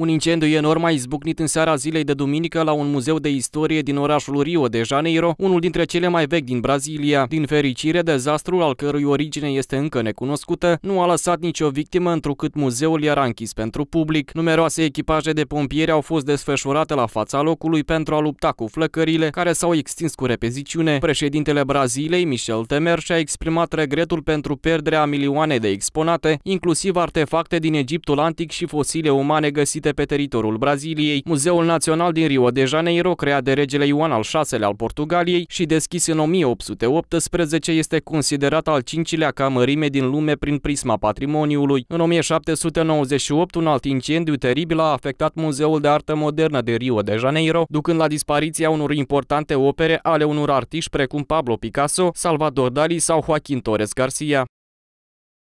Un incendiu enorm a izbucnit în seara zilei de duminică la un muzeu de istorie din orașul Rio de Janeiro, unul dintre cele mai vechi din Brazilia. Din fericire, dezastrul al cărui origine este încă necunoscută, nu a lăsat nicio victimă întrucât muzeul era închis pentru public. Numeroase echipaje de pompieri au fost desfășurate la fața locului pentru a lupta cu flăcările, care s-au extins cu repeziciune. Președintele Braziliei, Michel Temer, și-a exprimat regretul pentru pierderea milioane de exponate, inclusiv artefacte din Egiptul antic și fosile umane găsite găsite pe teritoriul Braziliei, Muzeul Național din Rio de Janeiro, creat de regele Ioan al VI-lea al Portugaliei și deschis în 1818, este considerat al cincilea ca mărime din lume prin prisma patrimoniului. În 1798, un alt incendiu teribil a afectat Muzeul de Artă Modernă de Rio de Janeiro, ducând la dispariția unor importante opere ale unor artiști precum Pablo Picasso, Salvador Dali sau Joaquin Torres Garcia.